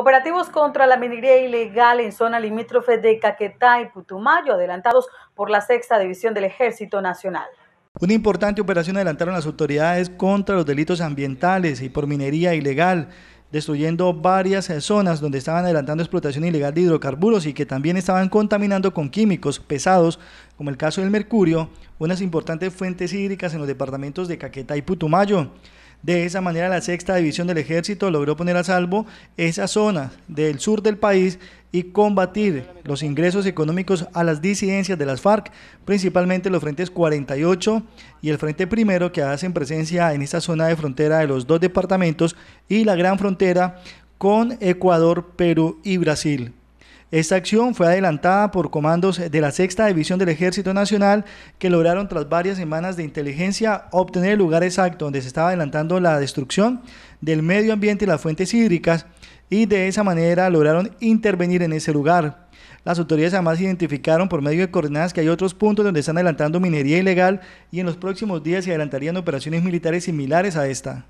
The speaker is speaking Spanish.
Operativos contra la minería ilegal en zona limítrofe de Caquetá y Putumayo, adelantados por la sexta división del Ejército Nacional. Una importante operación adelantaron las autoridades contra los delitos ambientales y por minería ilegal destruyendo varias zonas donde estaban adelantando explotación ilegal de hidrocarburos y que también estaban contaminando con químicos pesados, como el caso del mercurio, unas importantes fuentes hídricas en los departamentos de Caquetá y Putumayo. De esa manera, la sexta división del ejército logró poner a salvo esa zona del sur del país y combatir los ingresos económicos a las disidencias de las FARC, principalmente los frentes 48 y el frente primero que hacen presencia en esta zona de frontera de los dos departamentos y la gran frontera con Ecuador, Perú y Brasil. Esta acción fue adelantada por comandos de la Sexta División del Ejército Nacional que lograron tras varias semanas de inteligencia obtener el lugar exacto donde se estaba adelantando la destrucción del medio ambiente y las fuentes hídricas y de esa manera lograron intervenir en ese lugar. Las autoridades además identificaron por medio de coordenadas que hay otros puntos donde están adelantando minería ilegal y en los próximos días se adelantarían operaciones militares similares a esta.